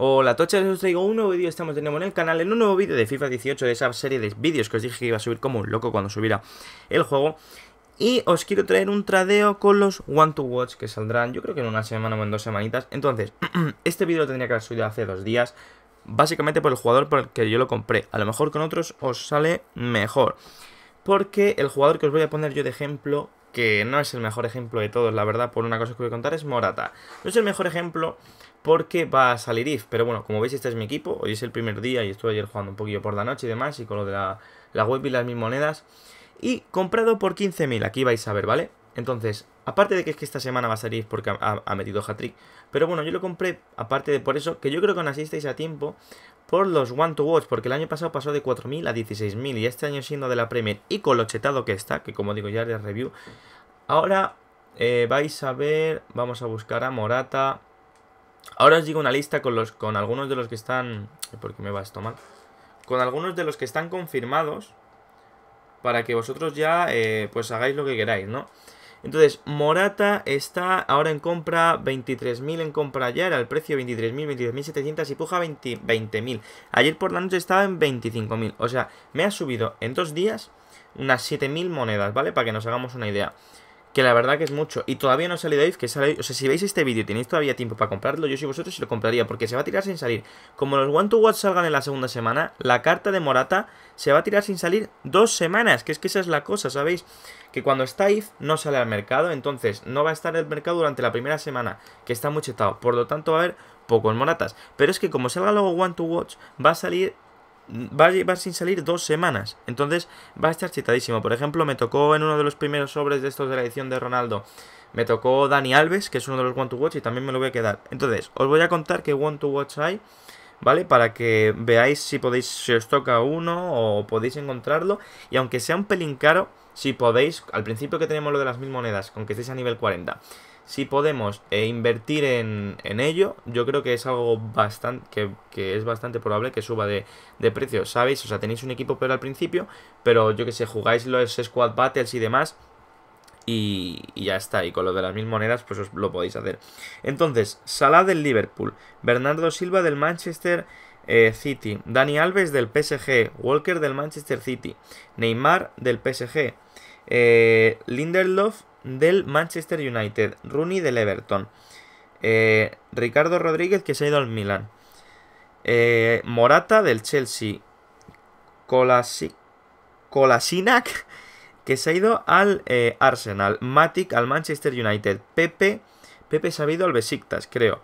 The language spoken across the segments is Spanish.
Hola tochas, os traigo un nuevo vídeo, estamos de nuevo en el canal en un nuevo vídeo de FIFA 18, de esa serie de vídeos que os dije que iba a subir como un loco cuando subiera el juego Y os quiero traer un tradeo con los One to Watch que saldrán yo creo que en una semana o en dos semanitas Entonces, este vídeo lo tendría que haber subido hace dos días, básicamente por el jugador por el que yo lo compré A lo mejor con otros os sale mejor Porque el jugador que os voy a poner yo de ejemplo, que no es el mejor ejemplo de todos, la verdad, por una cosa que voy a contar, es Morata No es el mejor ejemplo porque va a salir IF. Pero bueno, como veis, este es mi equipo. Hoy es el primer día y estuve ayer jugando un poquillo por la noche y demás. Y con lo de la, web y las mismonedas, monedas. Y comprado por 15.000, aquí vais a ver, ¿vale? Entonces, aparte de que es que esta semana va a salir porque ha, metido hat-trick, pero bueno, yo lo compré, aparte de por eso, que yo creo que no asistéis a tiempo por los One to Watch, porque el año pasado pasó de 4.000 a 16.000 y este año siendo de la Premier y con lo chetado que está, que como digo ya de review, ahora eh, vais a ver, vamos a buscar a Morata, Ahora os digo una lista con, los, con algunos de los que están... porque me va esto mal? Con algunos de los que están confirmados para que vosotros ya eh, pues hagáis lo que queráis, ¿no? Entonces, Morata está ahora en compra 23.000 en compra ayer, al precio 23.000, 23.700 y puja 20.000. ayer por la noche estaba en 25.000. O sea, me ha subido en dos días unas 7.000 monedas, ¿vale? Para que nos hagamos una idea. Que la verdad que es mucho. Y todavía no ha salido que sale... O sea, si veis este vídeo y tenéis todavía tiempo para comprarlo, yo si vosotros y lo compraría, porque se va a tirar sin salir. Como los One to Watch salgan en la segunda semana, la carta de Morata se va a tirar sin salir dos semanas. Que es que esa es la cosa, ¿sabéis? Que cuando está IF no sale al mercado, entonces no va a estar en el mercado durante la primera semana, que está muy chetado. Por lo tanto, va a haber pocos Moratas. Pero es que como salga luego One to Watch, va a salir va sin salir dos semanas. Entonces va a estar chetadísimo. Por ejemplo, me tocó en uno de los primeros sobres de estos de la edición de Ronaldo. Me tocó Dani Alves, que es uno de los One to Watch, y también me lo voy a quedar. Entonces, os voy a contar qué want to Watch hay, ¿vale? Para que veáis si podéis, si os toca uno o podéis encontrarlo. Y aunque sea un pelín caro, si podéis, al principio que tenemos lo de las mil monedas, con que estéis a nivel 40, si podemos eh, invertir en, ello, yo creo que es algo bastante que, es bastante probable que suba de, precio, ¿sabéis? O sea, tenéis un equipo peor al principio, pero yo que sé, jugáis los squad battles y demás, y, ya está. Y con lo de las mil monedas, pues os lo podéis hacer. Entonces, Salah del Liverpool, Bernardo Silva del Manchester eh, City, Dani Alves del PSG, Walker del Manchester City, Neymar del PSG, eh, Lindelof del Manchester United. Rooney del Everton. Eh, Ricardo Rodríguez que se ha ido al Milan. Eh, Morata del Chelsea. Kolasinac que se ha ido al eh, Arsenal. Matic al Manchester United. Pepe, Pepe ido al Besiktas, creo.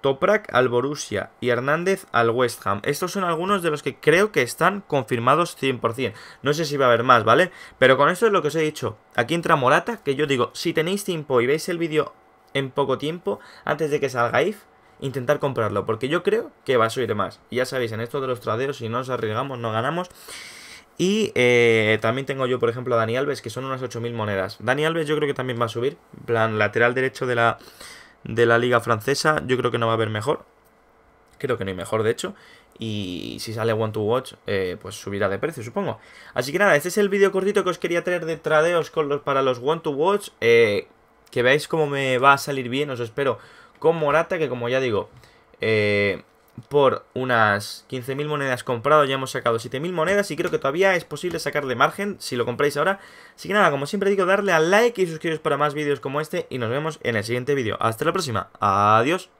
Toprak al Borussia y Hernández al West Ham. Estos son algunos de los que creo que están confirmados 100%. No sé si va a haber más, ¿vale? Pero con esto es lo que os he dicho. Aquí entra Morata, que yo digo, si tenéis tiempo y veis el vídeo en poco tiempo, antes de que salga IF, intentar comprarlo, porque yo creo que va a subir más. ya sabéis, en esto de los tradeos, si no nos arriesgamos, no ganamos. Y eh, también tengo yo, por ejemplo, a Dani Alves, que son unas 8.000 monedas. Dani Alves yo creo que también va a subir, plan lateral derecho de la de la liga francesa, yo creo que no va a haber mejor. Creo que no hay mejor, de hecho. Y si sale One to Watch, eh, pues subirá de precio, supongo. Así que nada, este es el vídeo cortito que os quería traer de tradeos con los, para los One to Watch. Eh, que veáis cómo me va a salir bien, os espero con Morata, que como ya digo, eh, por unas 15.000 monedas comprado, ya hemos sacado 7.000 monedas y creo que todavía es posible sacarle margen si lo compráis ahora. Así que nada, como siempre digo, darle al like y suscribiros para más vídeos como este y nos vemos en el siguiente vídeo. Hasta la próxima, adiós.